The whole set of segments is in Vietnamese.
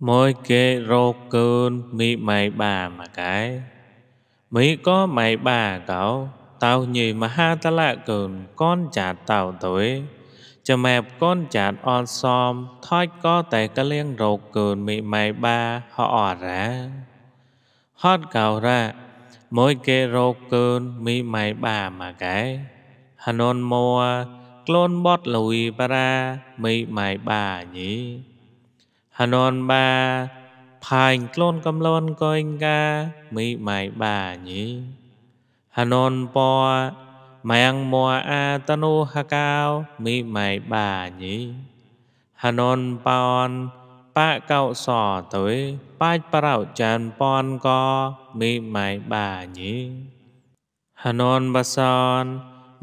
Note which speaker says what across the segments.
Speaker 1: mỗi kê rô cơn mi mày bà mà cái mấy có mày bà cậu tao nhì mà ha ta lạ cơn con chả tao tuổi cho mẹp con chả on xóm thoát có tại cái liêng rô cơn mi mày bà họ ra hót cào ra mỗi kê rô cơn mi mày bà mà cái hà nôn mua clone bót lùi bà ra mi mày bà nhỉ 한원바파인클론깜론거인가미마이바니한원보 mạng mùa a tanu ha cao mi mày bà nhí hanon paon pa cao sò tới pa parao chan pon co mi mày bà nhí hanon ba son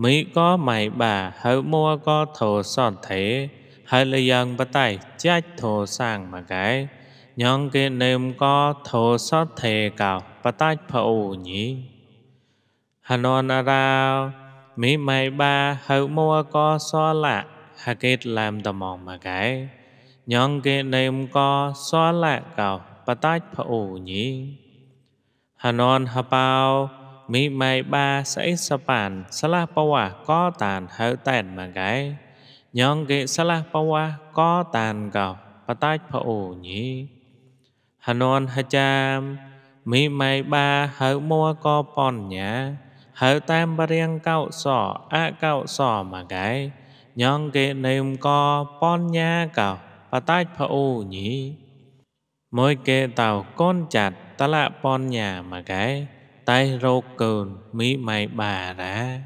Speaker 1: mi có mày bà hỡi mua có thổ son thế hay là dân bà tay chết thổ sang mà cái nhưng cái niệm có thổ sát thề cào bà tay phá ủ nhỉ hà non ra mỹ mày ba hậu mua có xóa lạ hà kết làm tầm mòn mà cái nhưng cái niệm có xóa lạ cào bà tay phá ủ nhỉ hà non hà bào mỹ mày ba sẽ sắp bàn sá la bà có tàn hậu tàn mà cái Nhân ghệ xa lạc bà hoa có tàn gọc Bà tách phá ổ nhí Hà non hà chàm Mỹ mày ba hở mua có bòn nhá Hở tam bà riêng cạo sỏ Á cạo sỏ mà gái Nhân ghệ nềm có bòn nhá cạo Bà tách phá ổ nhí Mỗi kệ tàu con chặt Ta lạ bòn nhà mà gái Tay rô cờn Mỹ mày bà ra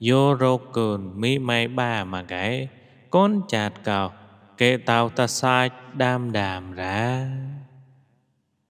Speaker 1: Yorokun mi mai ba mà cái con chạt cào kệ tàu ta sai đam đàm ra